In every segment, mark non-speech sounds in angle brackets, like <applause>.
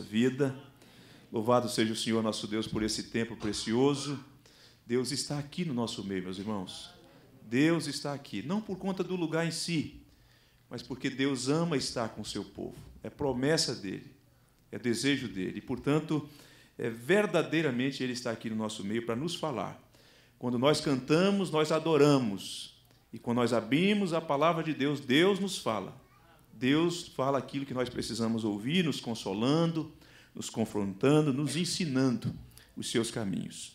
vida. Louvado seja o Senhor nosso Deus por esse tempo precioso. Deus está aqui no nosso meio, meus irmãos. Deus está aqui, não por conta do lugar em si, mas porque Deus ama estar com o seu povo. É promessa dele, é desejo dele. E, portanto, é verdadeiramente ele está aqui no nosso meio para nos falar. Quando nós cantamos, nós adoramos. E quando nós abrimos a palavra de Deus, Deus nos fala. Deus fala aquilo que nós precisamos ouvir, nos consolando, nos confrontando, nos ensinando os seus caminhos.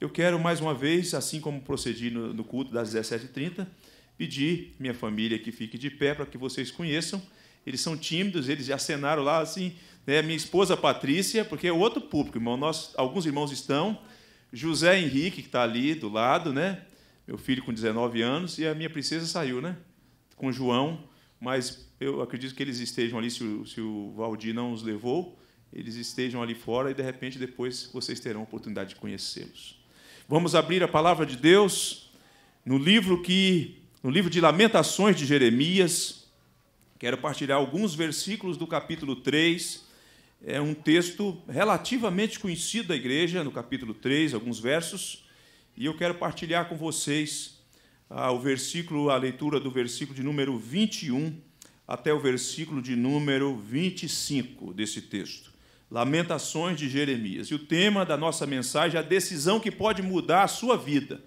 Eu quero, mais uma vez, assim como procedi no culto das 17h30, pedir minha família que fique de pé para que vocês conheçam. Eles são tímidos, eles já acenaram lá assim. Né? Minha esposa Patrícia, porque é outro público, irmão. Nós, alguns irmãos estão. José Henrique, que está ali do lado, né? meu filho com 19 anos, e a minha princesa saiu, né? Com João, mas eu acredito que eles estejam ali, se o, se o Valdir não os levou, eles estejam ali fora e, de repente, depois vocês terão a oportunidade de conhecê-los. Vamos abrir a palavra de Deus no livro que no livro de Lamentações de Jeremias. Quero partilhar alguns versículos do capítulo 3. É um texto relativamente conhecido da igreja, no capítulo 3, alguns versos, e eu quero partilhar com vocês ah, o versículo, a leitura do versículo de número 21 até o versículo de número 25 desse texto. Lamentações de Jeremias. E o tema da nossa mensagem é a decisão que pode mudar a sua vida.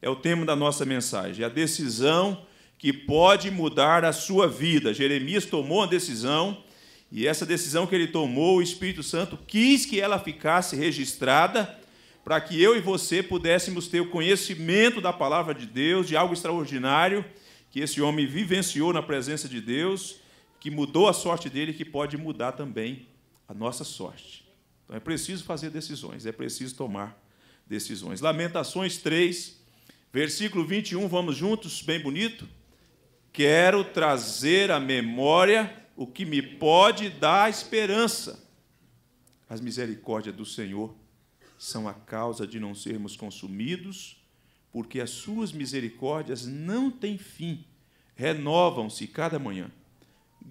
É o tema da nossa mensagem, é a decisão que pode mudar a sua vida. Jeremias tomou a decisão e essa decisão que ele tomou, o Espírito Santo quis que ela ficasse registrada para que eu e você pudéssemos ter o conhecimento da palavra de Deus, de algo extraordinário que esse homem vivenciou na presença de Deus, que mudou a sorte dele e que pode mudar também a nossa sorte. Então é preciso fazer decisões, é preciso tomar decisões. Lamentações 3, versículo 21, vamos juntos, bem bonito. Quero trazer à memória o que me pode dar esperança, as misericórdias do Senhor são a causa de não sermos consumidos, porque as suas misericórdias não têm fim, renovam-se cada manhã.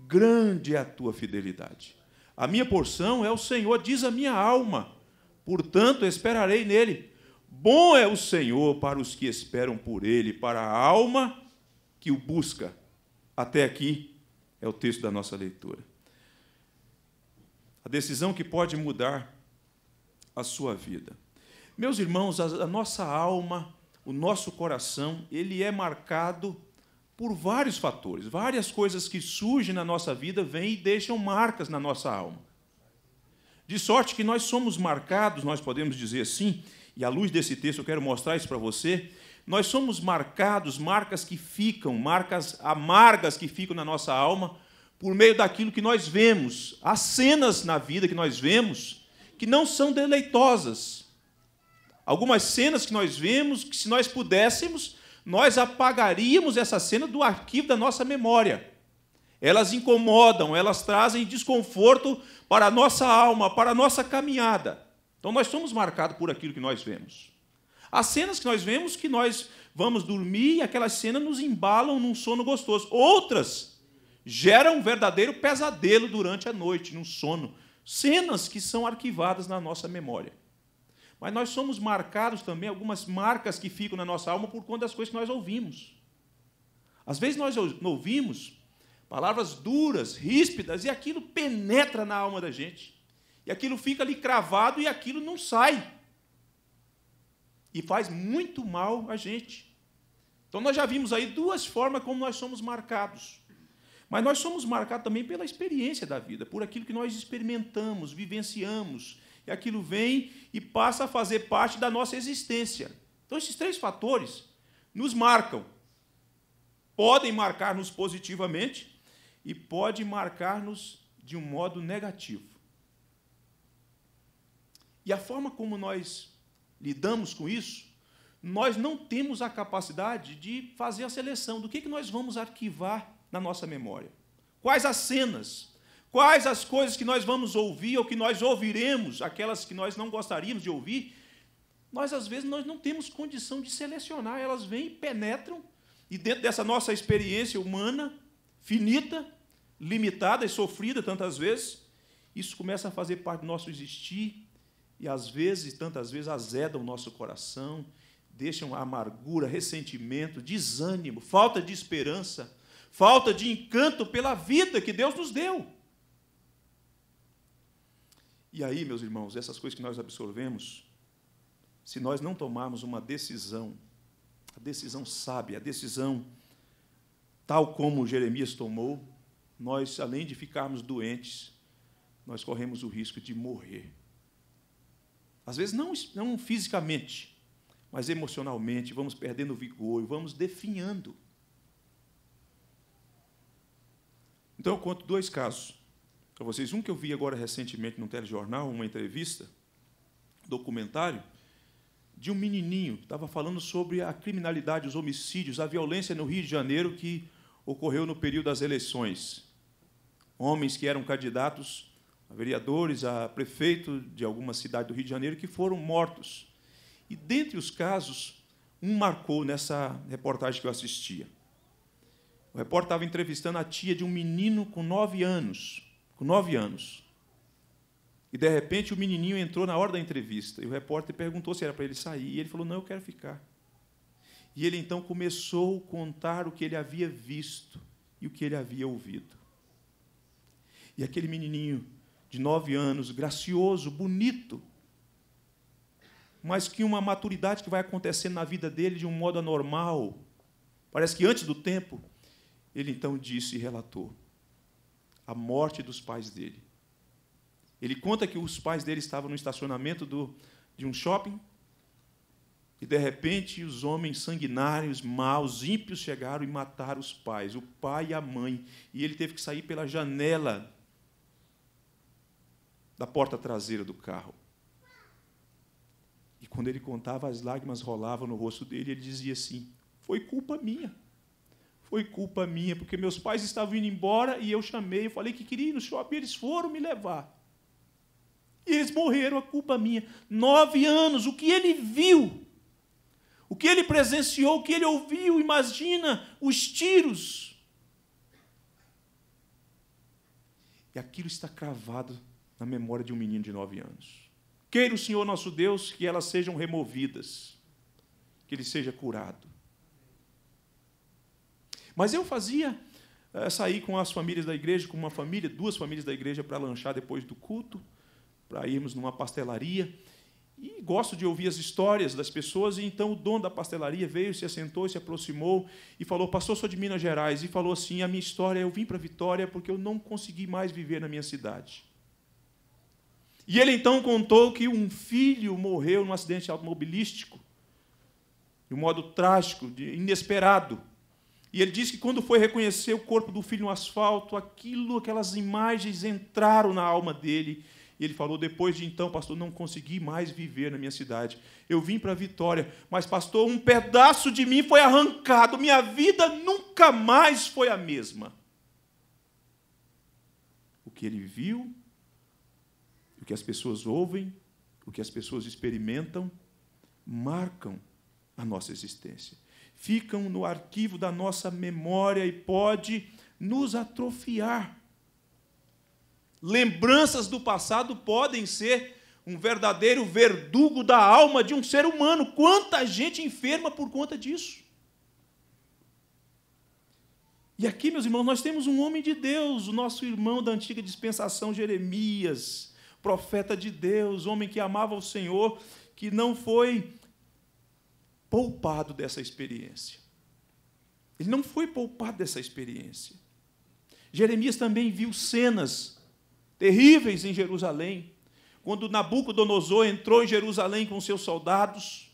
Grande é a tua fidelidade. A minha porção é o Senhor, diz a minha alma, portanto esperarei nele. Bom é o Senhor para os que esperam por ele, para a alma que o busca. Até aqui é o texto da nossa leitura. A decisão que pode mudar a sua vida. Meus irmãos, a, nossa alma, o nosso coração, ele é marcado por vários fatores, várias coisas que surgem na nossa vida vêm e deixam marcas na nossa alma. De sorte que nós somos marcados, nós podemos dizer assim, e à luz desse texto eu quero mostrar isso para você, nós somos marcados, marcas que ficam, marcas amargas que ficam na nossa alma, por meio daquilo que nós vemos, as cenas na vida que nós vemos, que não são deleitosas. Algumas cenas que nós vemos que, se nós pudéssemos, nós apagaríamos essa cena do arquivo da nossa memória. Elas incomodam, elas trazem desconforto para a nossa alma, para a nossa caminhada. Então nós somos marcados por aquilo que nós vemos. As cenas que nós vemos que nós vamos dormir e aquelas cenas nos embalam num sono gostoso. Outras geram um verdadeiro pesadelo durante a noite, num sono cenas que são arquivadas na nossa memória. Mas nós somos marcados também, algumas marcas que ficam na nossa alma por conta das coisas que nós ouvimos. Às vezes nós ouvimos palavras duras, ríspidas, e aquilo penetra na alma da gente. E aquilo fica ali cravado e aquilo não sai. E faz muito mal a gente. Então nós já vimos aí duas formas como nós somos marcados. Mas nós somos marcados também pela experiência da vida, por aquilo que nós experimentamos, vivenciamos, e aquilo vem e passa a fazer parte da nossa existência. Então, esses três fatores nos marcam. Podem marcar-nos positivamente e pode marcar-nos de um modo negativo. E a forma como nós lidamos com isso, nós não temos a capacidade de fazer a seleção do que, que nós vamos arquivar na nossa memória? Quais as cenas? Quais as coisas que nós vamos ouvir ou que nós ouviremos, aquelas que nós não gostaríamos de ouvir? Nós, às vezes, nós não temos condição de selecionar, elas vêm e penetram, e dentro dessa nossa experiência humana, finita, limitada e sofrida tantas vezes, isso começa a fazer parte do nosso existir, e às vezes, tantas vezes, azeda o nosso coração, deixam amargura, ressentimento, desânimo, falta de esperança, falta de encanto pela vida que Deus nos deu. E aí, meus irmãos, essas coisas que nós absorvemos, se nós não tomarmos uma decisão, a decisão sábia, a decisão tal como Jeremias tomou, nós, além de ficarmos doentes, nós corremos o risco de morrer. Às vezes, não, não fisicamente, mas emocionalmente, vamos perdendo vigor, vamos definhando. Então, eu conto dois casos para vocês. Um que eu vi agora recentemente no telejornal, uma entrevista, documentário, de um menininho que estava falando sobre a criminalidade, os homicídios, a violência no Rio de Janeiro que ocorreu no período das eleições. Homens que eram candidatos a vereadores, a prefeito de alguma cidade do Rio de Janeiro, que foram mortos. E, dentre os casos, um marcou nessa reportagem que eu assistia. O repórter estava entrevistando a tia de um menino com nove anos. Com nove anos. E, de repente, o menininho entrou na hora da entrevista. E o repórter perguntou se era para ele sair. E ele falou: Não, eu quero ficar. E ele então começou a contar o que ele havia visto e o que ele havia ouvido. E aquele menininho de nove anos, gracioso, bonito, mas que uma maturidade que vai acontecendo na vida dele de um modo anormal, parece que antes do tempo, ele então disse e relatou a morte dos pais dele. Ele conta que os pais dele estavam no estacionamento do, de um shopping e, de repente, os homens sanguinários, maus, ímpios chegaram e mataram os pais, o pai e a mãe. E ele teve que sair pela janela da porta traseira do carro. E quando ele contava, as lágrimas rolavam no rosto dele e ele dizia assim: Foi culpa minha foi culpa minha, porque meus pais estavam indo embora e eu chamei, eu falei que queria ir no shopping, eles foram me levar. E eles morreram, a culpa minha. Nove anos, o que ele viu, o que ele presenciou, o que ele ouviu, imagina os tiros. E aquilo está cravado na memória de um menino de nove anos. Queira o Senhor nosso Deus que elas sejam removidas, que ele seja curado. Mas eu fazia é, sair com as famílias da igreja, com uma família, duas famílias da igreja para lanchar depois do culto, para irmos numa pastelaria. E gosto de ouvir as histórias das pessoas, e então o dono da pastelaria veio, se assentou, se aproximou e falou: passou sou de Minas Gerais, e falou assim: A minha história, eu vim para Vitória porque eu não consegui mais viver na minha cidade. E ele então contou que um filho morreu num acidente automobilístico, de um modo trágico, de inesperado. E ele diz que quando foi reconhecer o corpo do filho no asfalto, aquilo, aquelas imagens entraram na alma dele. E ele falou: depois de então, pastor, não consegui mais viver na minha cidade. Eu vim para Vitória, mas, pastor, um pedaço de mim foi arrancado. Minha vida nunca mais foi a mesma. O que ele viu, o que as pessoas ouvem, o que as pessoas experimentam, marcam a nossa existência ficam no arquivo da nossa memória e pode nos atrofiar. Lembranças do passado podem ser um verdadeiro verdugo da alma de um ser humano. Quanta gente enferma por conta disso. E aqui, meus irmãos, nós temos um homem de Deus, o nosso irmão da antiga dispensação, Jeremias, profeta de Deus, homem que amava o Senhor, que não foi poupado dessa experiência. Ele não foi poupado dessa experiência. Jeremias também viu cenas terríveis em Jerusalém, quando Nabucodonosor entrou em Jerusalém com seus soldados,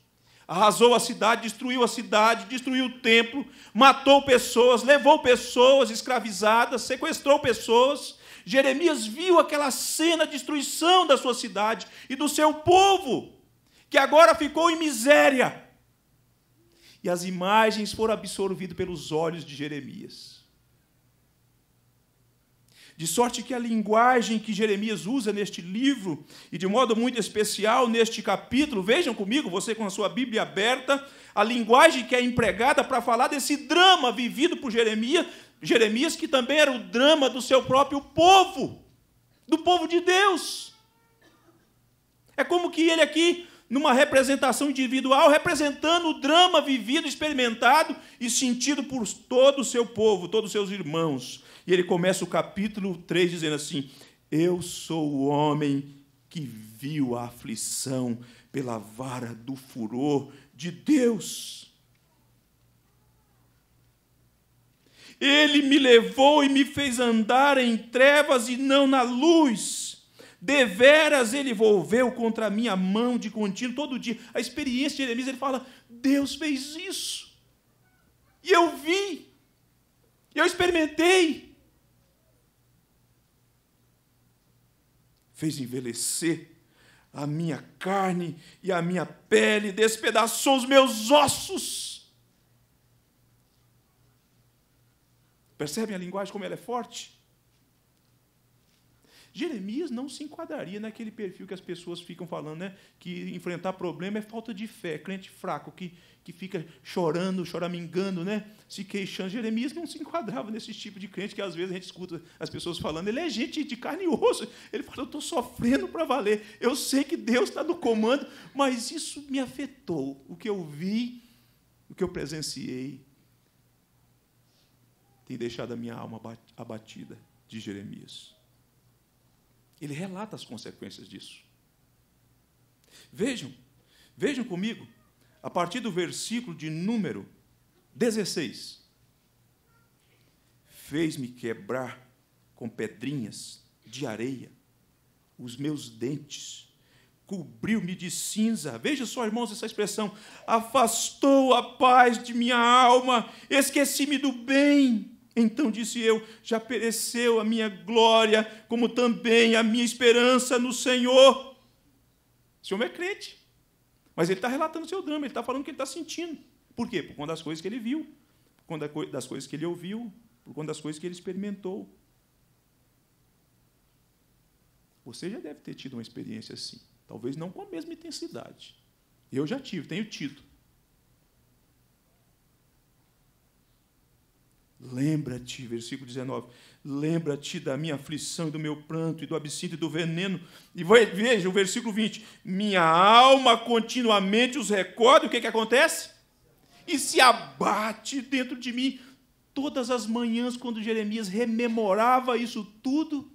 arrasou a cidade, destruiu a cidade, destruiu o templo, matou pessoas, levou pessoas escravizadas, sequestrou pessoas. Jeremias viu aquela cena de destruição da sua cidade e do seu povo, que agora ficou em miséria e as imagens foram absorvidas pelos olhos de Jeremias. De sorte que a linguagem que Jeremias usa neste livro, e de modo muito especial neste capítulo, vejam comigo, você com a sua Bíblia aberta, a linguagem que é empregada para falar desse drama vivido por Jeremias, Jeremias que também era o drama do seu próprio povo, do povo de Deus. É como que ele aqui numa representação individual, representando o drama vivido, experimentado e sentido por todo o seu povo, todos os seus irmãos. E ele começa o capítulo 3 dizendo assim: Eu sou o homem que viu a aflição pela vara do furor de Deus. Ele me levou e me fez andar em trevas e não na luz Deveras ele volveu contra a minha mão de contínuo, todo dia. A experiência de Jeremias, ele fala: Deus fez isso. E eu vi. E eu experimentei. Fez envelhecer a minha carne e a minha pele, despedaçou os meus ossos. Percebem a linguagem como ela é forte? Jeremias não se enquadraria naquele perfil que as pessoas ficam falando, né? Que enfrentar problema é falta de fé, crente fraco, que, que fica chorando, choramingando, né? Se queixando. Jeremias não se enquadrava nesse tipo de crente que às vezes a gente escuta as pessoas falando. Ele é gente de carne e osso. Ele fala, eu estou sofrendo para valer. Eu sei que Deus está no comando, mas isso me afetou. O que eu vi, o que eu presenciei, tem deixado a minha alma abatida de Jeremias. Ele relata as consequências disso. Vejam, vejam comigo, a partir do versículo de número 16. Fez-me quebrar com pedrinhas de areia os meus dentes, cobriu-me de cinza. Veja só, irmãos, essa expressão: afastou a paz de minha alma, esqueci-me do bem então disse eu: já pereceu a minha glória, como também a minha esperança no Senhor. Esse homem é crente, mas ele está relatando seu drama, ele está falando o que ele está sentindo. Por quê? Por conta das coisas que ele viu, por conta das coisas que ele ouviu, por conta das coisas que ele experimentou. Você já deve ter tido uma experiência assim, talvez não com a mesma intensidade. Eu já tive, tenho tido. Lembra-te, versículo 19, lembra-te da minha aflição e do meu pranto e do absinto e do veneno. E veja o versículo 20: minha alma continuamente os recorda, o que, que acontece? E se abate dentro de mim. Todas as manhãs, quando Jeremias rememorava isso tudo,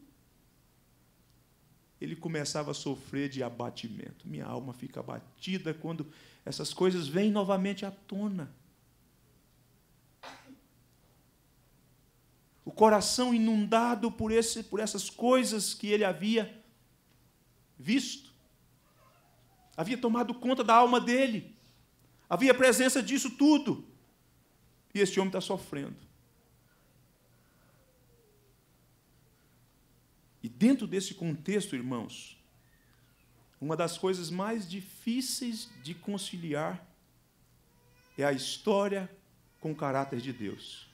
ele começava a sofrer de abatimento. Minha alma fica abatida quando essas coisas vêm novamente à tona. o coração inundado por, esse, por essas coisas que ele havia visto. Havia tomado conta da alma dele. Havia presença disso tudo. E este homem está sofrendo. E dentro desse contexto, irmãos, uma das coisas mais difíceis de conciliar é a história com o caráter de Deus.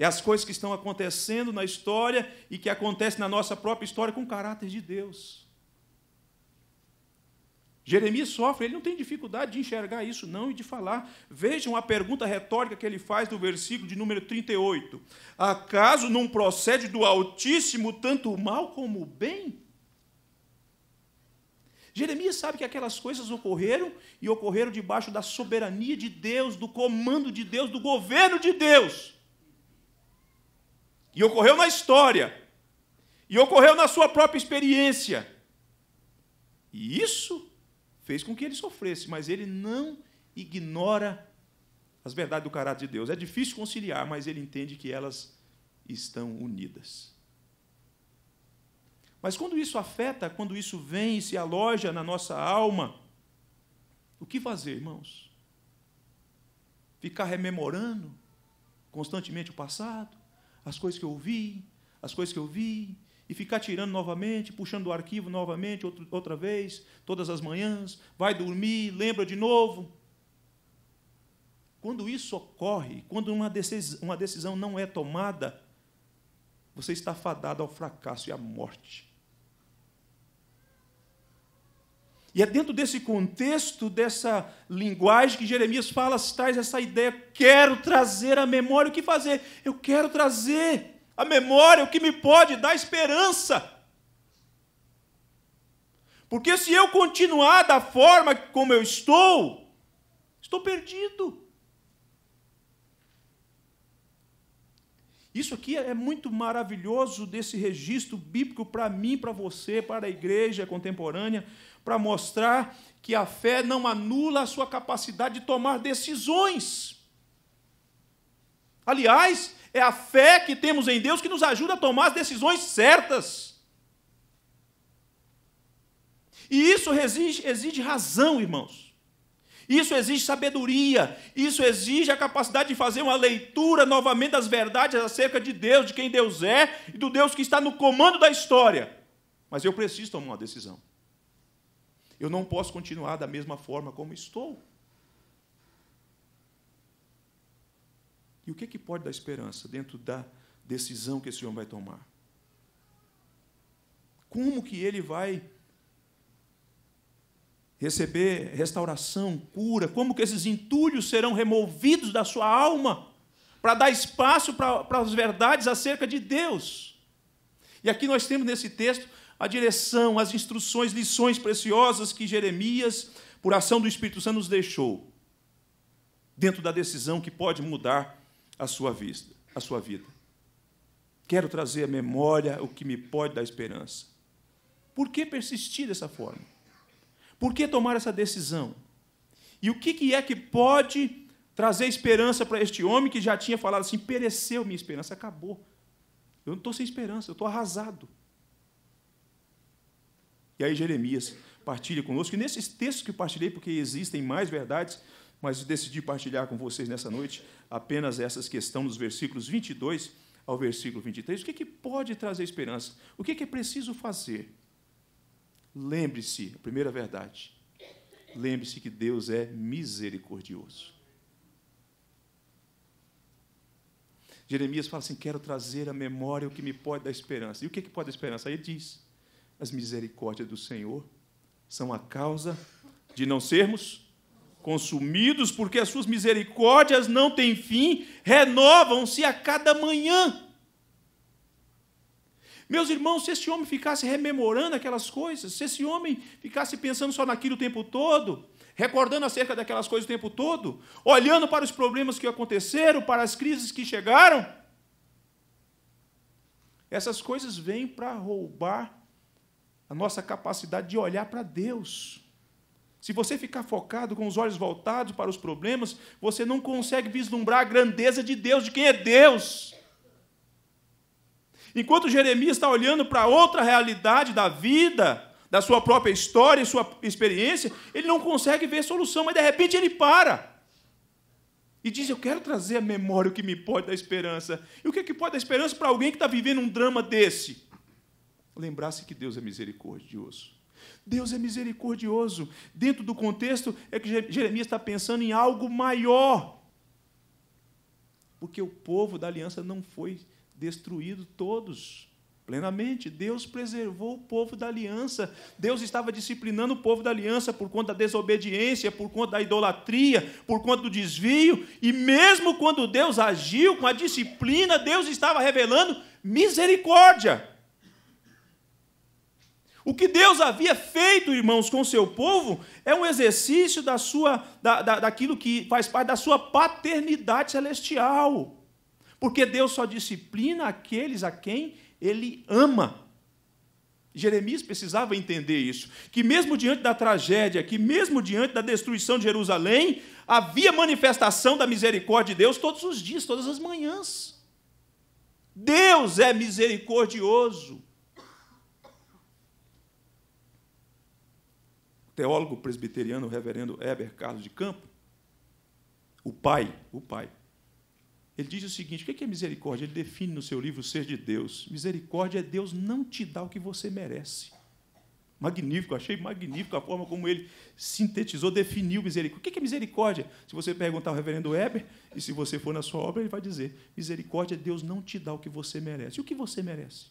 É as coisas que estão acontecendo na história e que acontecem na nossa própria história com o caráter de Deus. Jeremias sofre, ele não tem dificuldade de enxergar isso, não, e de falar. Vejam a pergunta retórica que ele faz do versículo de número 38. Acaso não procede do Altíssimo tanto o mal como o bem? Jeremias sabe que aquelas coisas ocorreram e ocorreram debaixo da soberania de Deus, do comando de Deus, do governo de Deus. E ocorreu na história. E ocorreu na sua própria experiência. E isso fez com que ele sofresse, mas ele não ignora as verdades do caráter de Deus. É difícil conciliar, mas ele entende que elas estão unidas. Mas quando isso afeta, quando isso vem e se aloja na nossa alma, o que fazer, irmãos? Ficar rememorando constantemente o passado? as coisas que eu ouvi, as coisas que eu vi, e ficar tirando novamente, puxando o arquivo novamente, outro, outra vez, todas as manhãs, vai dormir, lembra de novo. Quando isso ocorre, quando uma decisão, uma decisão não é tomada, você está fadado ao fracasso e à morte. E é dentro desse contexto, dessa linguagem que Jeremias fala, traz essa ideia: quero trazer à memória o que fazer. Eu quero trazer à memória o que me pode dar esperança. Porque se eu continuar da forma como eu estou, estou perdido. Isso aqui é muito maravilhoso desse registro bíblico para mim, para você, para a igreja contemporânea, para mostrar que a fé não anula a sua capacidade de tomar decisões. Aliás, é a fé que temos em Deus que nos ajuda a tomar as decisões certas. E isso exige, exige razão, irmãos. Isso exige sabedoria, isso exige a capacidade de fazer uma leitura novamente das verdades acerca de Deus, de quem Deus é e do Deus que está no comando da história. Mas eu preciso tomar uma decisão. Eu não posso continuar da mesma forma como estou. E o que, é que pode dar esperança dentro da decisão que esse homem vai tomar? Como que ele vai receber restauração, cura, como que esses entulhos serão removidos da sua alma para dar espaço para, para as verdades acerca de Deus. E aqui nós temos nesse texto a direção, as instruções, lições preciosas que Jeremias, por ação do Espírito Santo, nos deixou dentro da decisão que pode mudar a sua vida, a sua vida. Quero trazer à memória o que me pode dar esperança. Por que persistir dessa forma? Por que tomar essa decisão? E o que é que pode trazer esperança para este homem que já tinha falado assim: pereceu minha esperança, acabou. Eu não estou sem esperança, eu estou arrasado. E aí Jeremias partilha conosco, e nesses textos que partilhei, porque existem mais verdades, mas decidi partilhar com vocês nessa noite apenas essas que estão nos versículos 22 ao versículo 23. O que, é que pode trazer esperança? O que é, que é preciso fazer? Lembre-se, primeira verdade, lembre-se que Deus é misericordioso. Jeremias fala assim: quero trazer à memória o que me pode dar esperança. E o que, é que pode dar esperança? Aí ele diz: as misericórdias do Senhor são a causa de não sermos consumidos, porque as suas misericórdias não têm fim, renovam-se a cada manhã. Meus irmãos, se esse homem ficasse rememorando aquelas coisas, se esse homem ficasse pensando só naquilo o tempo todo, recordando acerca daquelas coisas o tempo todo, olhando para os problemas que aconteceram, para as crises que chegaram, essas coisas vêm para roubar a nossa capacidade de olhar para Deus. Se você ficar focado com os olhos voltados para os problemas, você não consegue vislumbrar a grandeza de Deus, de quem é Deus. Enquanto Jeremias está olhando para outra realidade da vida, da sua própria história e sua experiência, ele não consegue ver solução, mas de repente ele para. E diz: Eu quero trazer à memória o que me pode dar esperança. E o que, é que pode dar esperança para alguém que está vivendo um drama desse? Lembrar-se que Deus é misericordioso. Deus é misericordioso. Dentro do contexto é que Jeremias está pensando em algo maior. Porque o povo da aliança não foi destruído todos plenamente. Deus preservou o povo da aliança. Deus estava disciplinando o povo da aliança por conta da desobediência, por conta da idolatria, por conta do desvio. E mesmo quando Deus agiu com a disciplina, Deus estava revelando misericórdia. O que Deus havia feito, irmãos, com o seu povo é um exercício da sua, da, da, daquilo que faz parte da sua paternidade celestial. Porque Deus só disciplina aqueles a quem ele ama. Jeremias precisava entender isso, que mesmo diante da tragédia, que mesmo diante da destruição de Jerusalém, havia manifestação da misericórdia de Deus todos os dias, todas as manhãs. Deus é misericordioso. O teólogo presbiteriano, o reverendo Heber Carlos de Campo, o pai, o pai, ele diz o seguinte: o é que é misericórdia? Ele define no seu livro o ser de Deus. Misericórdia é Deus não te dar o que você merece. Magnífico, achei magnífico a forma como ele sintetizou, definiu misericórdia. O é que é misericórdia? Se você perguntar ao reverendo Weber, e se você for na sua obra, ele vai dizer: misericórdia é Deus não te dar o que você merece. E o que você merece?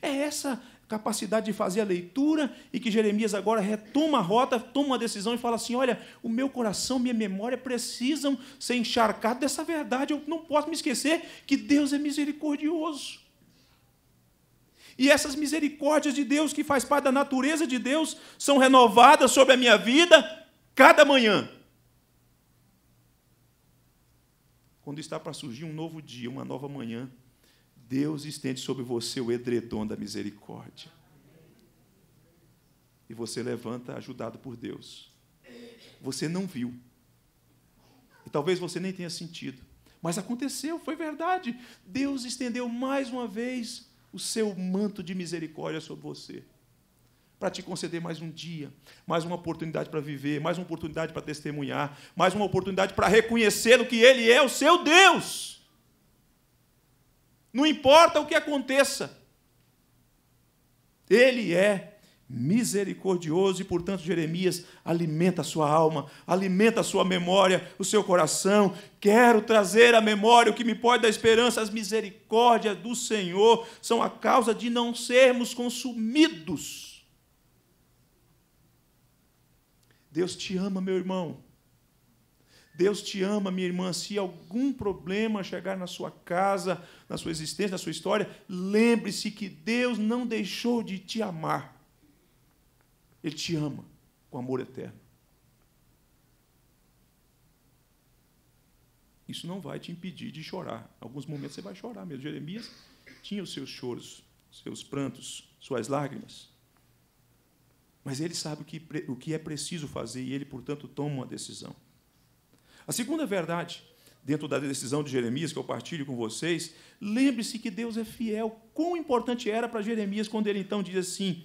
É essa capacidade de fazer a leitura e que Jeremias agora retoma a rota, toma uma decisão e fala assim: olha, o meu coração, minha memória precisam ser encharcados dessa verdade. Eu não posso me esquecer que Deus é misericordioso. E essas misericórdias de Deus, que faz parte da natureza de Deus, são renovadas sobre a minha vida cada manhã. Quando está para surgir um novo dia, uma nova manhã, Deus estende sobre você o edredom da misericórdia. E você levanta ajudado por Deus. Você não viu. E talvez você nem tenha sentido. Mas aconteceu, foi verdade. Deus estendeu mais uma vez o seu manto de misericórdia sobre você. Para te conceder mais um dia, mais uma oportunidade para viver, mais uma oportunidade para testemunhar, mais uma oportunidade para reconhecer o que Ele é, o seu Deus. Não importa o que aconteça. Ele é misericordioso e, portanto, Jeremias alimenta a sua alma, alimenta a sua memória, o seu coração. Quero trazer à memória o que me pode dar esperança. As misericórdias do Senhor são a causa de não sermos consumidos. Deus te ama, meu irmão. Deus te ama, minha irmã. Se algum problema chegar na sua casa, na sua existência, na sua história, lembre-se que Deus não deixou de te amar. Ele te ama com amor eterno. Isso não vai te impedir de chorar. Em alguns momentos você vai chorar mesmo. Jeremias tinha os seus choros, seus prantos, suas lágrimas. Mas ele sabe o que, o que é preciso fazer e ele, portanto, toma uma decisão. A segunda verdade, dentro da decisão de Jeremias, que eu partilho com vocês, lembre-se que Deus é fiel. Quão importante era para Jeremias quando ele então diz assim: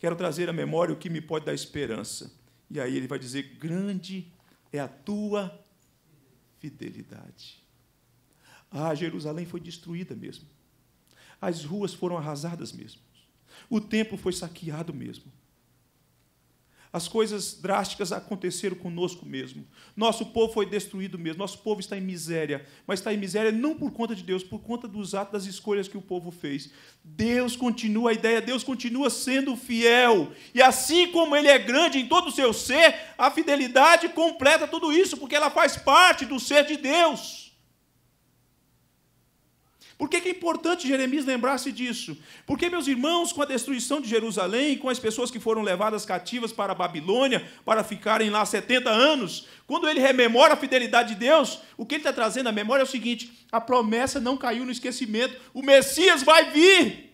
Quero trazer à memória o que me pode dar esperança. E aí ele vai dizer: Grande é a tua fidelidade. Ah, Jerusalém foi destruída mesmo. As ruas foram arrasadas mesmo. O templo foi saqueado mesmo. As coisas drásticas aconteceram conosco mesmo. Nosso povo foi destruído mesmo. Nosso povo está em miséria. Mas está em miséria não por conta de Deus, por conta dos atos, das escolhas que o povo fez. Deus continua, a ideia, Deus continua sendo fiel. E assim como Ele é grande em todo o seu ser, a fidelidade completa tudo isso, porque ela faz parte do ser de Deus. Por que é importante Jeremias lembrar-se disso? Porque, meus irmãos, com a destruição de Jerusalém, com as pessoas que foram levadas cativas para a Babilônia para ficarem lá 70 anos, quando ele rememora a fidelidade de Deus, o que ele está trazendo à memória é o seguinte: a promessa não caiu no esquecimento, o Messias vai vir.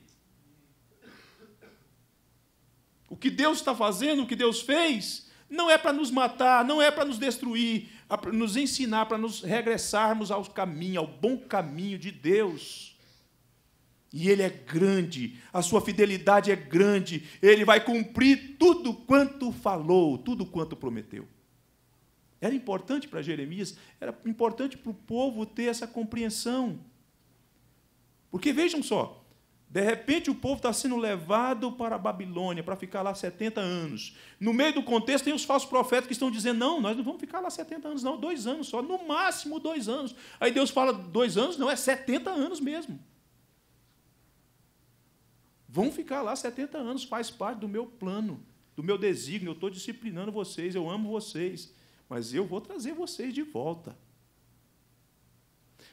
O que Deus está fazendo, o que Deus fez, não é para nos matar, não é para nos destruir, a nos ensinar, para nos regressarmos ao caminho, ao bom caminho de Deus. E Ele é grande, a sua fidelidade é grande, Ele vai cumprir tudo quanto falou, tudo quanto prometeu. Era importante para Jeremias, era importante para o povo ter essa compreensão. Porque vejam só, de repente o povo está sendo levado para a Babilônia para ficar lá 70 anos. No meio do contexto tem os falsos profetas que estão dizendo: não, nós não vamos ficar lá 70 anos, não, dois anos só, no máximo dois anos. Aí Deus fala: dois anos, não, é 70 anos mesmo. Vão ficar lá 70 anos, faz parte do meu plano, do meu desígnio. Eu estou disciplinando vocês, eu amo vocês, mas eu vou trazer vocês de volta.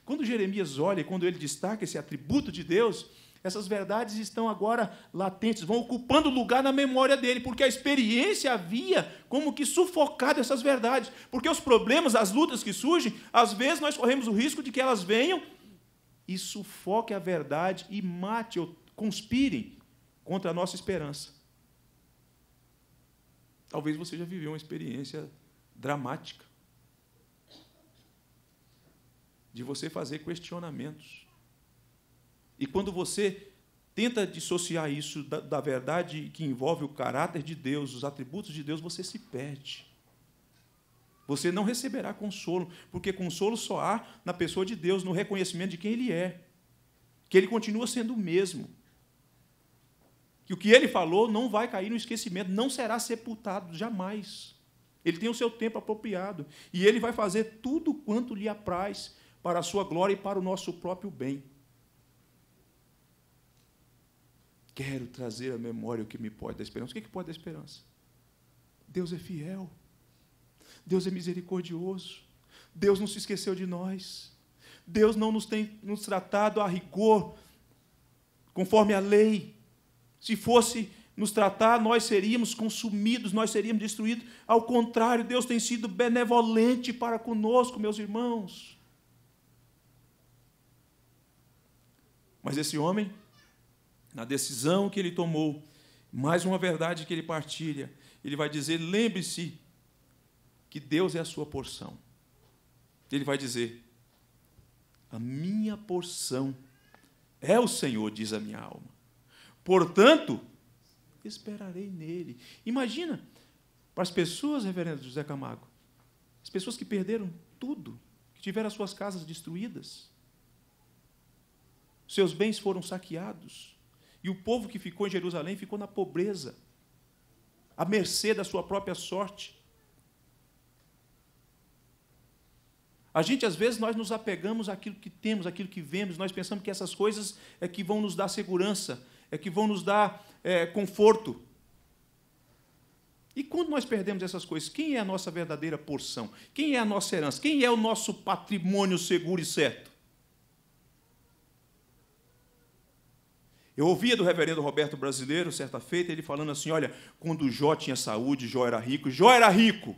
Quando Jeremias olha, quando ele destaca esse atributo de Deus, essas verdades estão agora latentes, vão ocupando lugar na memória dele, porque a experiência havia como que sufocado essas verdades. Porque os problemas, as lutas que surgem, às vezes nós corremos o risco de que elas venham e sufoquem a verdade e mate ou conspirem contra a nossa esperança. Talvez você já viveu uma experiência dramática de você fazer questionamentos e quando você tenta dissociar isso da, da, verdade que envolve o caráter de Deus, os atributos de Deus, você se perde. Você não receberá consolo, porque consolo só há na pessoa de Deus, no reconhecimento de quem Ele é, que Ele continua sendo o mesmo, que o que Ele falou não vai cair no esquecimento, não será sepultado jamais. Ele tem o seu tempo apropriado e Ele vai fazer tudo quanto lhe apraz para a sua glória e para o nosso próprio bem. quero trazer à memória o que me pode da esperança. O que, é que pode da esperança? Deus é fiel. Deus é misericordioso. Deus não se esqueceu de nós. Deus não nos tem nos tratado a rigor, conforme a lei. Se fosse nos tratar, nós seríamos consumidos, nós seríamos destruídos. Ao contrário, Deus tem sido benevolente para conosco, meus irmãos. Mas esse homem na decisão que ele tomou, mais uma verdade que ele partilha. Ele vai dizer: lembre-se que Deus é a sua porção. Ele vai dizer: a minha porção é o Senhor, diz a minha alma. Portanto, esperarei nele. Imagina, para as pessoas, reverendo José Camargo, as pessoas que perderam tudo, que tiveram suas casas destruídas, seus bens foram saqueados, e o povo que ficou em Jerusalém ficou na pobreza, à mercê da sua própria sorte. A gente, às vezes, nós nos apegamos àquilo que temos, àquilo que vemos, nós pensamos que essas coisas é que vão nos dar segurança, é que vão nos dar é, conforto. E quando nós perdemos essas coisas, quem é a nossa verdadeira porção? Quem é a nossa herança? Quem é o nosso patrimônio seguro e certo? Eu ouvia do reverendo Roberto Brasileiro, certa feita, ele falando assim: olha, quando Jó tinha saúde, Jó era rico, Jó era rico.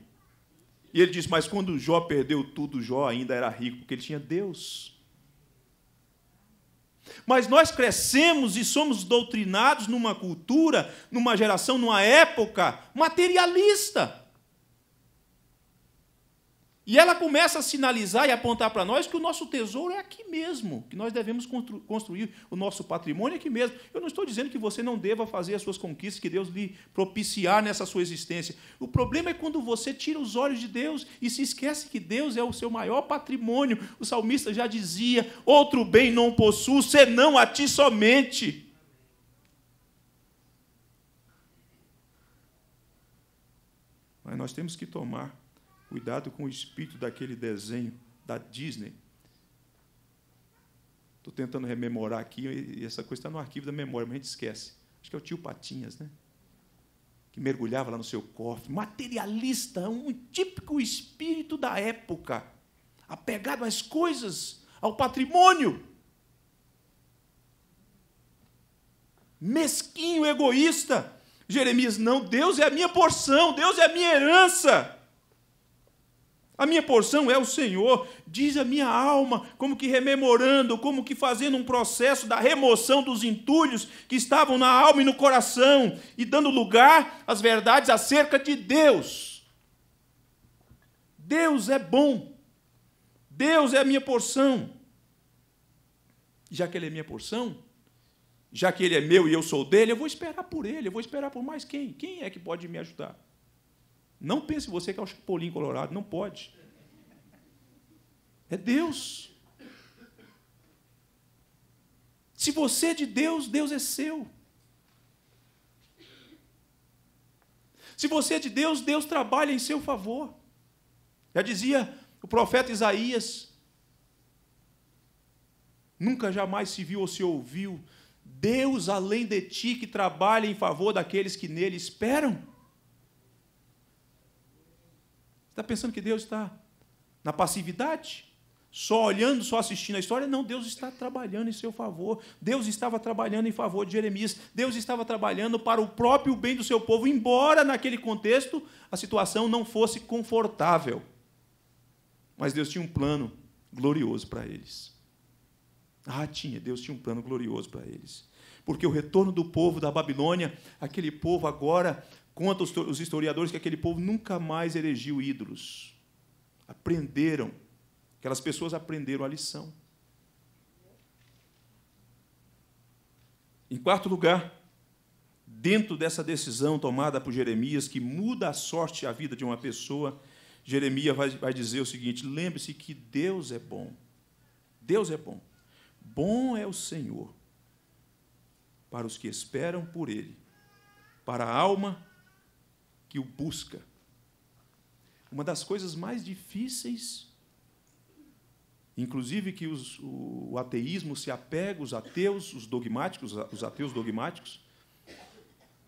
E ele diz: mas quando Jó perdeu tudo, Jó ainda era rico, porque ele tinha Deus. Mas nós crescemos e somos doutrinados numa cultura, numa geração, numa época materialista. E ela começa a sinalizar e apontar para nós que o nosso tesouro é aqui mesmo, que nós devemos construir o nosso patrimônio aqui mesmo. Eu não estou dizendo que você não deva fazer as suas conquistas que Deus lhe propiciar nessa sua existência. O problema é quando você tira os olhos de Deus e se esquece que Deus é o seu maior patrimônio. O salmista já dizia: "Outro bem não possuo senão a ti somente". Mas nós temos que tomar Cuidado com o espírito daquele desenho da Disney. Estou tentando rememorar aqui, e essa coisa está no arquivo da memória, mas a gente esquece. Acho que é o tio Patinhas, né? Que mergulhava lá no seu cofre. Materialista, um típico espírito da época. Apegado às coisas, ao patrimônio. Mesquinho, egoísta. Jeremias, não, Deus é a minha porção, Deus é a minha herança. A minha porção é o Senhor, diz a minha alma, como que rememorando, como que fazendo um processo da remoção dos entulhos que estavam na alma e no coração, e dando lugar às verdades acerca de Deus. Deus é bom, Deus é a minha porção. Já que Ele é minha porção, já que Ele é meu e eu sou dele, eu vou esperar por Ele, eu vou esperar por mais quem? Quem é que pode me ajudar? Não pense você que é o Chapolin Colorado, não pode. É Deus. Se você é de Deus, Deus é seu. Se você é de Deus, Deus trabalha em seu favor. Já dizia o profeta Isaías: nunca jamais se viu ou se ouviu Deus além de ti que trabalha em favor daqueles que nele esperam está pensando que Deus está na passividade? Só olhando, só assistindo a história? Não, Deus está trabalhando em seu favor. Deus estava trabalhando em favor de Jeremias. Deus estava trabalhando para o próprio bem do seu povo, embora naquele contexto a situação não fosse confortável. Mas Deus tinha um plano glorioso para eles. Ah, tinha, Deus tinha um plano glorioso para eles. Porque o retorno do povo da Babilônia, aquele povo agora Conta os historiadores que aquele povo nunca mais erigiu ídolos. Aprenderam. Aquelas pessoas aprenderam a lição. Em quarto lugar, dentro dessa decisão tomada por Jeremias, que muda a sorte e a vida de uma pessoa, Jeremias vai, vai dizer o seguinte: lembre-se que Deus é bom. Deus é bom. Bom é o Senhor para os que esperam por Ele, para a alma que o busca. Uma das coisas mais difíceis, inclusive que os, o ateísmo se apega, os ateus, os dogmáticos, os ateus dogmáticos,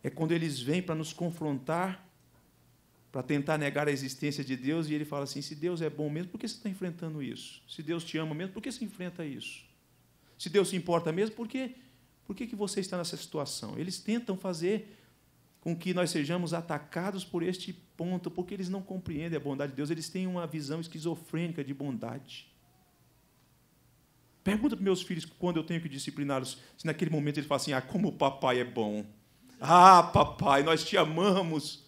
é quando eles vêm para nos confrontar, para tentar negar a existência de Deus, e ele fala assim: se Deus é bom mesmo, por que você está enfrentando isso? Se Deus te ama mesmo, por que você enfrenta isso? Se Deus se importa mesmo, por que, por que, que você está nessa situação? Eles tentam fazer com que nós sejamos atacados por este ponto, porque eles não compreendem a bondade de Deus, eles têm uma visão esquizofrênica de bondade. Pergunta para meus filhos quando eu tenho que discipliná-los, se naquele momento eles falam assim: ah, como o papai é bom. Ah, papai, nós te amamos.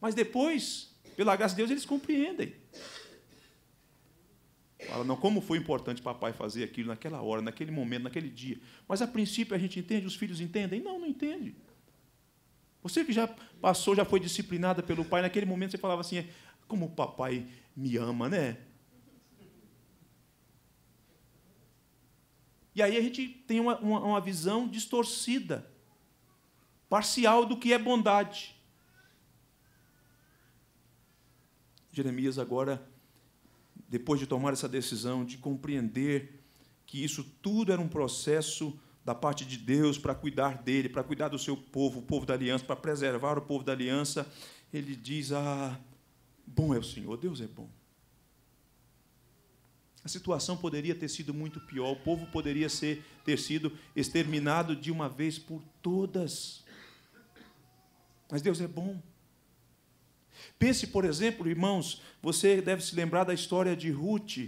Mas depois, pela graça de Deus, eles compreendem. Fala, não, como foi importante papai fazer aquilo naquela hora, naquele momento, naquele dia. Mas a princípio a gente entende, os filhos entendem? Não, não entende. Você que já passou, já foi disciplinada pelo pai, naquele momento você falava assim: é, como o papai me ama, né? E aí a gente tem uma, uma, uma visão distorcida, parcial do que é bondade. Jeremias agora, depois de tomar essa decisão, de compreender que isso tudo era um processo da parte de Deus para cuidar dele, para cuidar do seu povo, o povo da aliança, para preservar o povo da aliança, ele diz: Ah, bom é o Senhor, Deus é bom. A situação poderia ter sido muito pior, o povo poderia ser, ter sido exterminado de uma vez por todas. Mas Deus é bom. Pense, por exemplo, irmãos, você deve se lembrar da história de Ruth,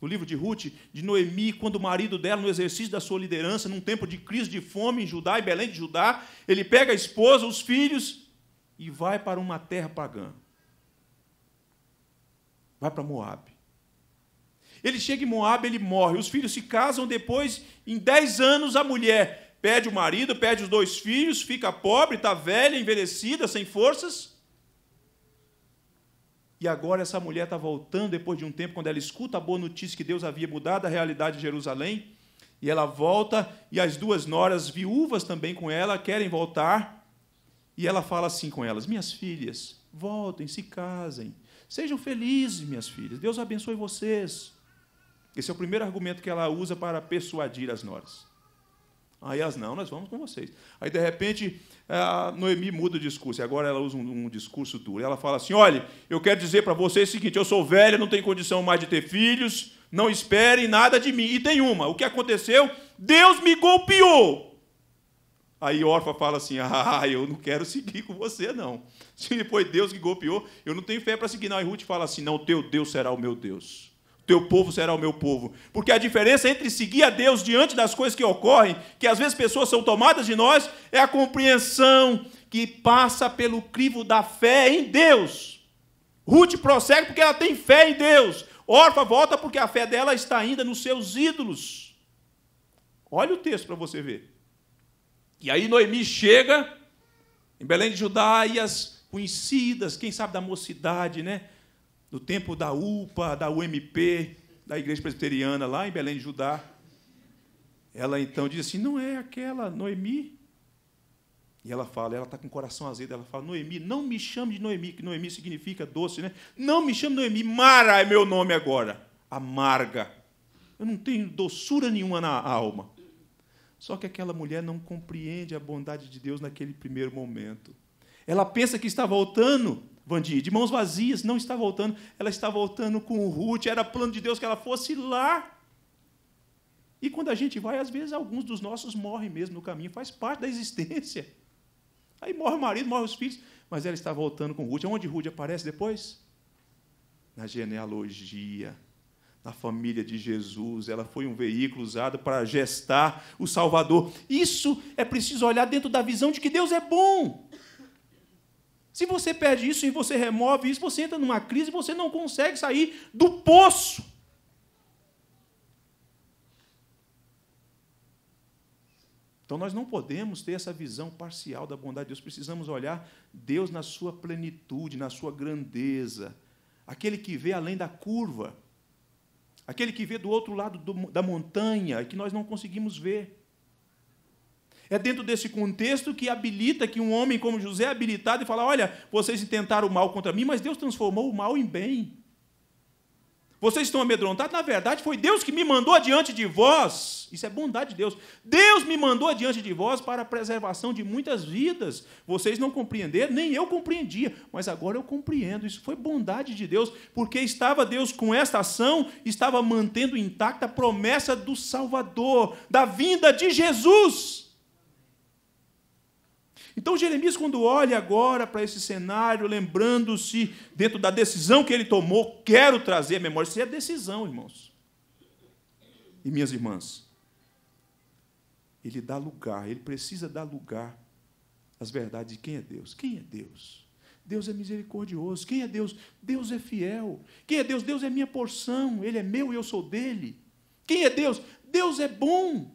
no livro de Ruth, de Noemi, quando o marido dela, no exercício da sua liderança, num tempo de crise de fome em Judá e Belém de Judá, ele pega a esposa, os filhos e vai para uma terra pagã. Vai para Moab. Ele chega em Moab, ele morre. Os filhos se casam depois, em dez anos, a mulher perde o marido, perde os dois filhos, fica pobre, está velha, envelhecida, sem forças. E agora essa mulher está voltando depois de um tempo, quando ela escuta a boa notícia que Deus havia mudado a realidade de Jerusalém. E ela volta, e as duas noras, viúvas também com ela, querem voltar. E ela fala assim com elas: Minhas filhas, voltem, se casem. Sejam felizes, minhas filhas. Deus abençoe vocês. Esse é o primeiro argumento que ela usa para persuadir as noras. Aí elas, não, nós vamos com vocês. Aí, de repente, a Noemi muda o discurso, e agora ela usa um, um discurso duro. Ela fala assim: olha, eu quero dizer para vocês o seguinte: eu sou velha, não tenho condição mais de ter filhos, não esperem nada de mim. E tem uma: o que aconteceu? Deus me golpeou. Aí Orfa fala assim: <laughs> ah, eu não quero seguir com você, não. <laughs> Se foi Deus que golpeou, eu não tenho fé para seguir, não. E Ruth fala assim: não, teu Deus será o meu Deus teu povo será o meu povo. Porque a diferença entre seguir a Deus diante das coisas que ocorrem, que às vezes pessoas são tomadas de nós, é a compreensão que passa pelo crivo da fé em Deus. Ruth prossegue porque ela tem fé em Deus. Orfa volta porque a fé dela está ainda nos seus ídolos. Olha o texto para você ver. E aí Noemi chega em Belém de Judá e as conhecidas, quem sabe da mocidade, né? no tempo da UPA, da UMP, da Igreja Presbiteriana, lá em Belém de Judá. Ela então diz assim: não é aquela Noemi? E ela fala, ela está com o coração azedo, ela fala: Noemi, não me chame de Noemi, que Noemi significa doce, né? Não me chame de Noemi, Mara é meu nome agora, amarga. Eu não tenho doçura nenhuma na alma. Só que aquela mulher não compreende a bondade de Deus naquele primeiro momento. Ela pensa que está voltando Vandir, de mãos vazias, não está voltando. Ela está voltando com o Ruth, era plano de Deus que ela fosse lá. E quando a gente vai, às vezes alguns dos nossos morrem mesmo no caminho, faz parte da existência. Aí morre o marido, morre os filhos, mas ela está voltando com Ruth. Onde Ruth aparece depois? Na genealogia, na família de Jesus. Ela foi um veículo usado para gestar o Salvador. Isso é preciso olhar dentro da visão de que Deus é bom. Se você perde isso e você remove isso, você entra numa crise e você não consegue sair do poço. Então nós não podemos ter essa visão parcial da bondade de Deus, precisamos olhar Deus na sua plenitude, na sua grandeza. Aquele que vê além da curva, aquele que vê do outro lado do, da montanha e que nós não conseguimos ver. É dentro desse contexto que habilita que um homem como José é habilitado e fala: Olha, vocês tentaram o mal contra mim, mas Deus transformou o mal em bem. Vocês estão amedrontados? Na verdade, foi Deus que me mandou adiante de vós. Isso é bondade de Deus. Deus me mandou adiante de vós para a preservação de muitas vidas. Vocês não compreenderam, nem eu compreendia, mas agora eu compreendo. Isso foi bondade de Deus, porque estava Deus com esta ação, estava mantendo intacta a promessa do Salvador, da vinda de Jesus. Então Jeremias, quando olha agora para esse cenário, lembrando-se dentro da decisão que ele tomou, quero trazer à memória. Isso é decisão, irmãos. E minhas irmãs, ele dá lugar, ele precisa dar lugar às verdades de quem é Deus. Quem é Deus? Deus é misericordioso. Quem é Deus? Deus é fiel. Quem é Deus? Deus é minha porção. Ele é meu e eu sou dele. Quem é Deus? Deus é bom.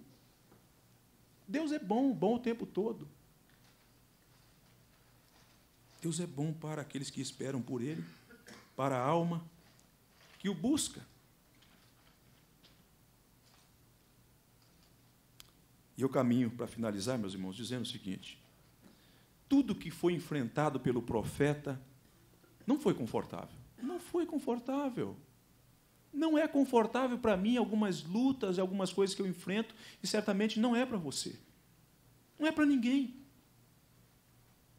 Deus é bom, bom o tempo todo. Deus é bom para aqueles que esperam por Ele, para a alma que o busca. E eu caminho para finalizar, meus irmãos, dizendo o seguinte: tudo que foi enfrentado pelo profeta não foi confortável. Não foi confortável. Não é confortável para mim algumas lutas, algumas coisas que eu enfrento, e certamente não é para você. Não é para ninguém.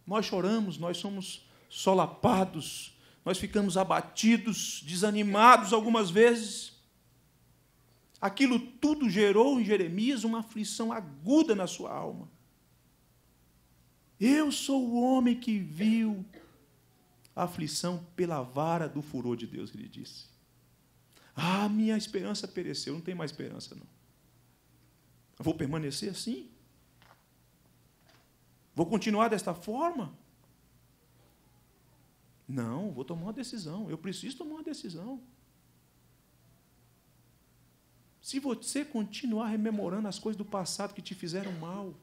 Nós choramos, nós somos solapados, nós ficamos abatidos, desanimados algumas vezes. Aquilo tudo gerou em Jeremias uma aflição aguda na sua alma. Eu sou o homem que viu a aflição pela vara do furor de Deus, ele disse. Ah, minha esperança pereceu, não tem mais esperança, não. vou permanecer assim? Vou continuar desta forma? Não, vou tomar uma decisão. Eu preciso tomar uma decisão. Se você continuar rememorando as coisas do passado que te fizeram mal,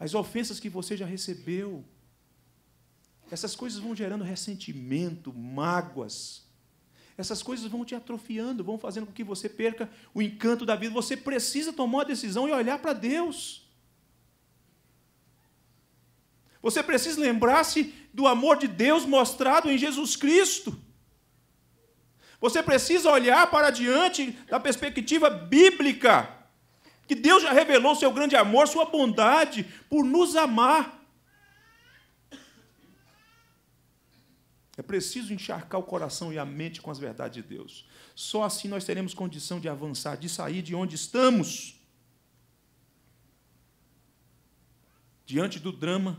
as ofensas que você já recebeu, essas coisas vão gerando ressentimento, mágoas. Essas coisas vão te atrofiando, vão fazendo com que você perca o encanto da vida. Você precisa tomar uma decisão e olhar para Deus. Você precisa lembrar-se do amor de Deus mostrado em Jesus Cristo. Você precisa olhar para diante da perspectiva bíblica, que Deus já revelou seu grande amor, sua bondade por nos amar. É preciso encharcar o coração e a mente com as verdades de Deus. Só assim nós teremos condição de avançar, de sair de onde estamos. Diante do drama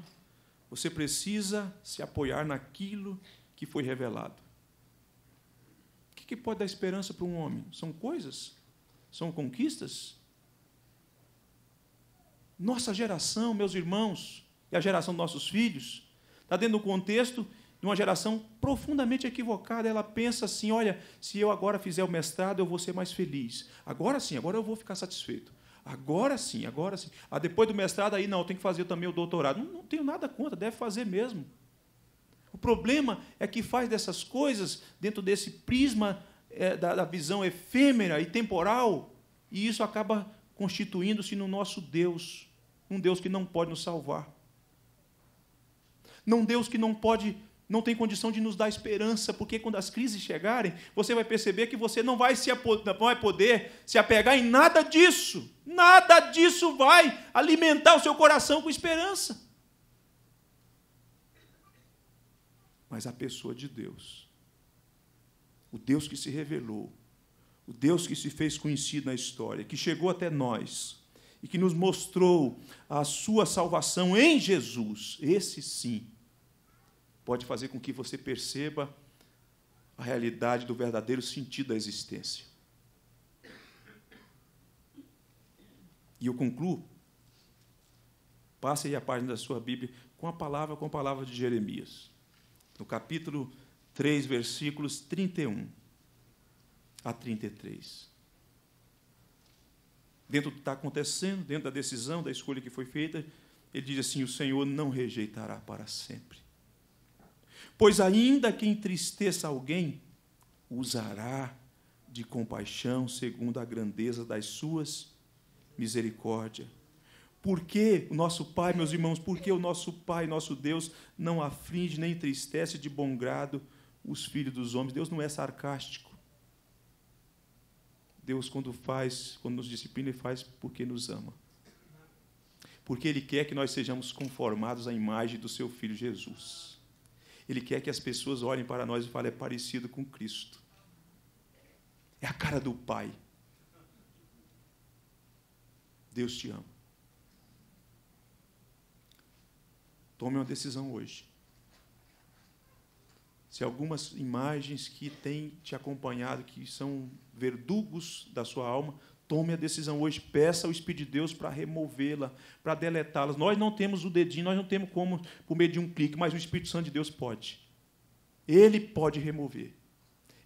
você precisa se apoiar naquilo que foi revelado. O que pode dar esperança para um homem? São coisas? São conquistas? Nossa geração, meus irmãos, e a geração dos nossos filhos, está dentro do contexto de uma geração profundamente equivocada. Ela pensa assim: olha, se eu agora fizer o mestrado, eu vou ser mais feliz. Agora sim, agora eu vou ficar satisfeito. Agora sim, agora sim. Ah, depois do mestrado, aí não, tem que fazer também o doutorado. Não, não tenho nada contra, deve fazer mesmo. O problema é que faz dessas coisas dentro desse prisma é, da, da visão efêmera e temporal, e isso acaba constituindo-se no nosso Deus, um Deus que não pode nos salvar. Não Deus que não pode não tem condição de nos dar esperança, porque quando as crises chegarem, você vai perceber que você não vai, se não vai poder se apegar em nada disso. Nada disso vai alimentar o seu coração com esperança. Mas a pessoa de Deus, o Deus que se revelou, o Deus que se fez conhecido na história, que chegou até nós e que nos mostrou a sua salvação em Jesus, esse sim pode fazer com que você perceba a realidade do verdadeiro sentido da existência. E eu concluo. Passe aí a página da sua Bíblia com a palavra com a palavra de Jeremias. No capítulo 3, versículos 31 a 33. Dentro do que está acontecendo, dentro da decisão, da escolha que foi feita, ele diz assim: O Senhor não rejeitará para sempre Pois ainda que entristeça alguém, usará de compaixão segundo a grandeza das suas misericórdia. Por que o nosso Pai, meus irmãos, por que o nosso Pai, nosso Deus, não aflige nem entristece de bom grado os filhos dos homens? Deus não é sarcástico. Deus, quando faz, quando nos disciplina, Ele faz porque nos ama. Porque Ele quer que nós sejamos conformados à imagem do Seu Filho Jesus. Ele quer que as pessoas olhem para nós e falem: é parecido com Cristo. É a cara do Pai. Deus te ama. Tome uma decisão hoje. Se algumas imagens que têm te acompanhado, que são verdugos da sua alma, Tome a decisão hoje, peça ao Espírito de Deus para removê-la, para deletá-las. Nós não temos o dedinho, nós não temos como por meio de um clique, mas o Espírito Santo de Deus pode. Ele pode remover.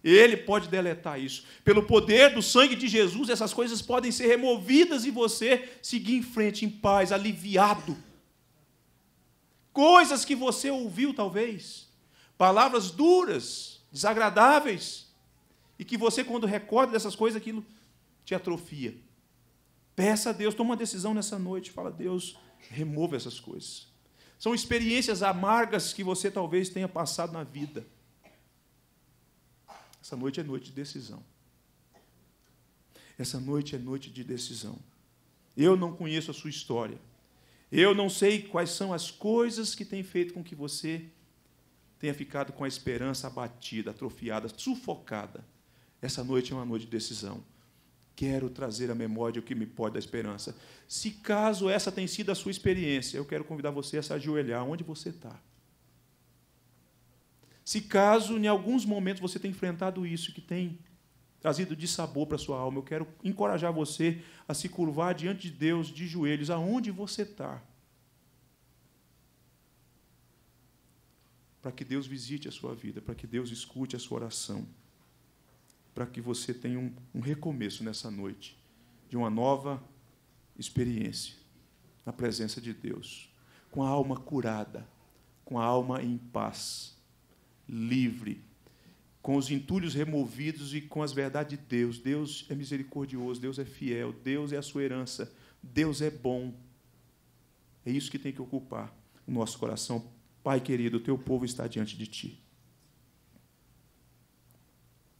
Ele pode deletar isso. Pelo poder do sangue de Jesus, essas coisas podem ser removidas e você seguir em frente em paz, aliviado. Coisas que você ouviu, talvez, palavras duras, desagradáveis, e que você, quando recorda dessas coisas, aquilo te atrofia. Peça a Deus, toma uma decisão nessa noite, fala, Deus, remova essas coisas. São experiências amargas que você talvez tenha passado na vida. Essa noite é noite de decisão. Essa noite é noite de decisão. Eu não conheço a sua história. Eu não sei quais são as coisas que têm feito com que você tenha ficado com a esperança abatida, atrofiada, sufocada. Essa noite é uma noite de decisão quero trazer à memória o que me pode da esperança. Se caso essa tenha sido a sua experiência, eu quero convidar você a se ajoelhar onde você está. Se caso em alguns momentos você tenha enfrentado isso que tem trazido de sabor para a sua alma, eu quero encorajar você a se curvar diante de Deus de joelhos, aonde você está. Para que Deus visite a sua vida, para que Deus escute a sua oração para que você tenha um, um recomeço nessa noite, de uma nova experiência na presença de Deus, com a alma curada, com a alma em paz, livre, com os entulhos removidos e com as verdades de Deus. Deus é misericordioso, Deus é fiel, Deus é a sua herança, Deus é bom. É isso que tem que ocupar o nosso coração. Pai querido, o teu povo está diante de ti.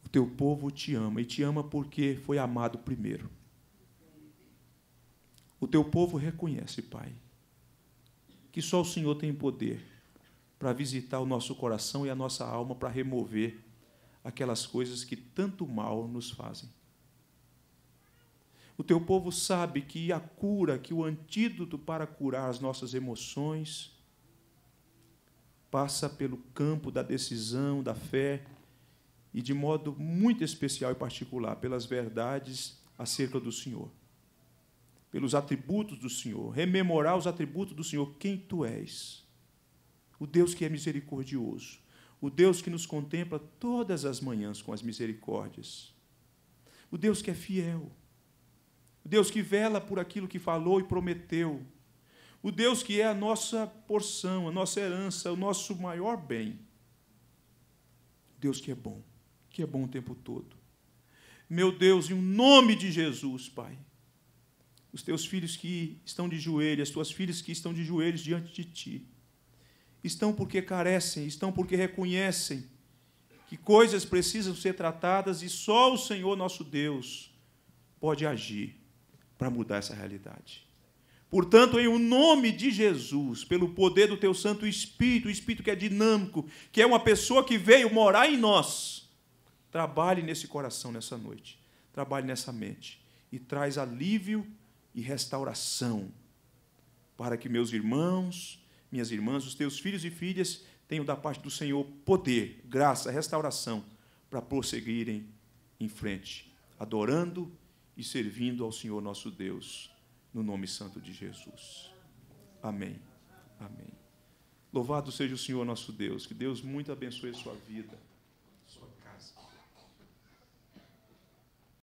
O teu povo te ama e te ama porque foi amado primeiro. O teu povo reconhece, Pai, que só o Senhor tem poder para visitar o nosso coração e a nossa alma para remover aquelas coisas que tanto mal nos fazem. O teu povo sabe que a cura, que o antídoto para curar as nossas emoções, passa pelo campo da decisão, da fé, e de modo muito especial e particular pelas verdades acerca do Senhor, pelos atributos do Senhor, rememorar os atributos do Senhor, quem tu és. O Deus que é misericordioso, o Deus que nos contempla todas as manhãs com as misericórdias, o Deus que é fiel, o Deus que vela por aquilo que falou e prometeu, o Deus que é a nossa porção, a nossa herança, o nosso maior bem. Deus que é bom que é bom o tempo todo. Meu Deus, em nome de Jesus, Pai, os teus filhos que estão de joelhos, as tuas filhas que estão de joelhos diante de ti, estão porque carecem, estão porque reconhecem que coisas precisam ser tratadas e só o Senhor nosso Deus pode agir para mudar essa realidade. Portanto, em o nome de Jesus, pelo poder do teu Santo Espírito, o Espírito que é dinâmico, que é uma pessoa que veio morar em nós, Trabalhe nesse coração nessa noite. Trabalhe nessa mente. E traz alívio e restauração. Para que meus irmãos, minhas irmãs, os teus filhos e filhas tenham da parte do Senhor poder, graça, restauração para prosseguirem em frente, adorando e servindo ao Senhor nosso Deus, no nome santo de Jesus. Amém. Amém. Louvado seja o Senhor nosso Deus. Que Deus muito abençoe a sua vida.